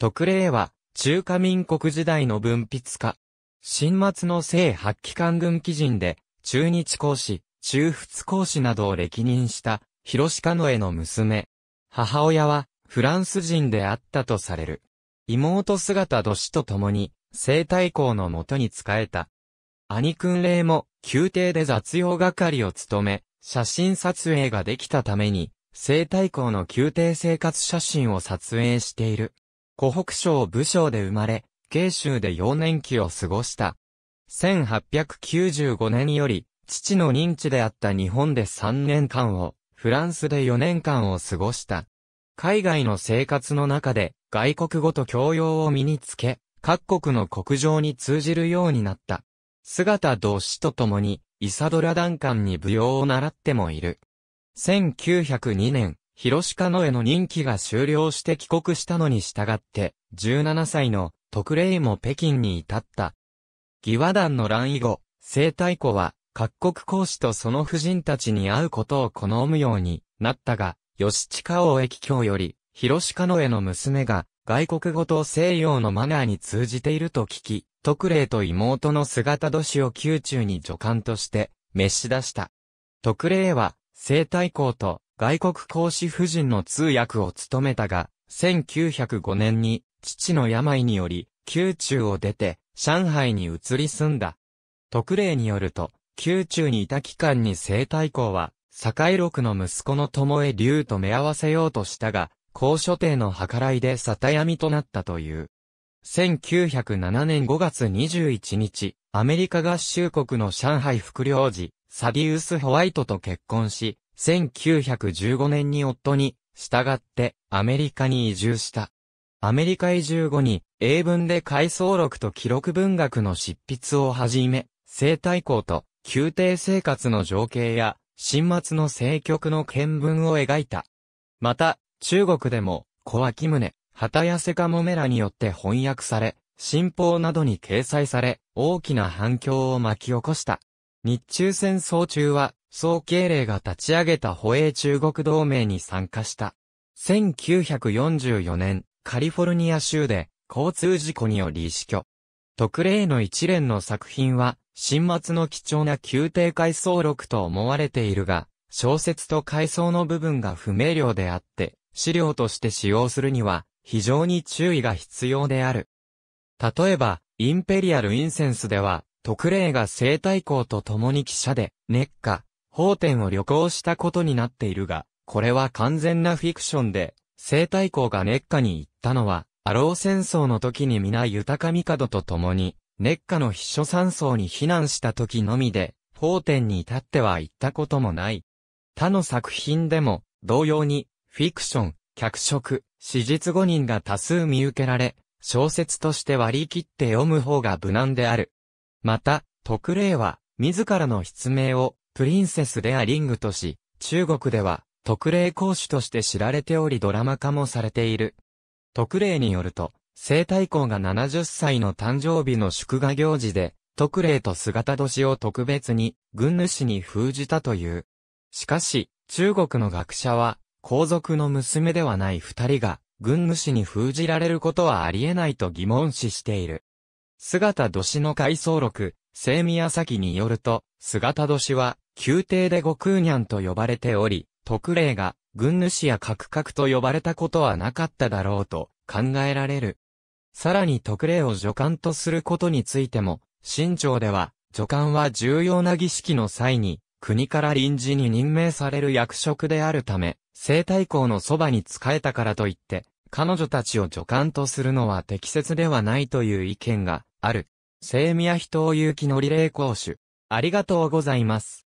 特例は、中華民国時代の文筆家。新末の聖八期間軍基人で、中日講師、中仏講師などを歴任した、広鹿野への娘。母親は、フランス人であったとされる。妹姿年と共に、生態校のもとに仕えた。兄君霊も、宮廷で雑用係を務め、写真撮影ができたために、生態校の宮廷生活写真を撮影している。湖北省武将で生まれ、慶州で幼年期を過ごした。1895年より、父の認知であった日本で3年間を、フランスで4年間を過ごした。海外の生活の中で、外国語と教養を身につけ、各国の国情に通じるようになった。姿同士とともに、イサドラ団館に舞踊を習ってもいる。1902年、広鹿野への任期が終了して帰国したのに従って、17歳の特例も北京に至った。義和団の乱以後、聖太子は各国公使とその夫人たちに会うことを好むようになったが、吉近王駅京より、広鹿野への娘が外国語と西洋のマナーに通じていると聞き、特例と妹の姿年を宮中に助官として、召し出した。特例は、聖太后と外国公使夫人の通訳を務めたが、1905年に父の病により、宮中を出て、上海に移り住んだ。特例によると、宮中にいた期間に生太公は、堺六の息子の友江龍と目合わせようとしたが、高所定の計らいで里闇となったという。1907年5月21日、アメリカ合衆国の上海副領事、サディウス・ホワイトと結婚し、1915年に夫に、従ってアメリカに移住した。アメリカ移住後に、英文で回想録と記録文学の執筆をはじめ、生態校と宮廷生活の情景や、新末の政局の見聞を描いた。また、中国でも、小脇宗、旗痩せかもめらによって翻訳され、新報などに掲載され、大きな反響を巻き起こした。日中戦争中は、総慶齢が立ち上げた保英中国同盟に参加した。1944年、カリフォルニア州で交通事故により死去。特例の一連の作品は、新末の貴重な宮廷回想録と思われているが、小説と回想の部分が不明瞭であって、資料として使用するには、非常に注意が必要である。例えば、インペリアル・インセンスでは、特例が生態校と共に記者で、熱化。法典を旅行したことになっているが、これは完全なフィクションで、西太后が熱下に行ったのは、アロー戦争の時に皆豊か帝と共に、熱下の秘書山荘に避難した時のみで、法典に至っては行ったこともない。他の作品でも、同様に、フィクション、脚色、史実5人が多数見受けられ、小説として割り切って読む方が無難である。また、特例は、自らの筆名を、プリンセスレアリングとし、中国では特例講師として知られておりドラマ化もされている。特例によると、生太公が70歳の誕生日の祝賀行事で、特例と姿年を特別に、軍主に封じたという。しかし、中国の学者は、皇族の娘ではない二人が、軍主に封じられることはありえないと疑問視している。姿年の回想録、生宮崎によると、姿年は、宮廷で悟空にゃんと呼ばれており、特例が、軍主や格角と呼ばれたことはなかっただろうと考えられる。さらに特例を助官とすることについても、新朝では、助官は重要な儀式の際に、国から臨時に任命される役職であるため、生態校のそばに仕えたからといって、彼女たちを助官とするのは適切ではないという意見がある。聖宮人を有機のリレー講師、ありがとうございます。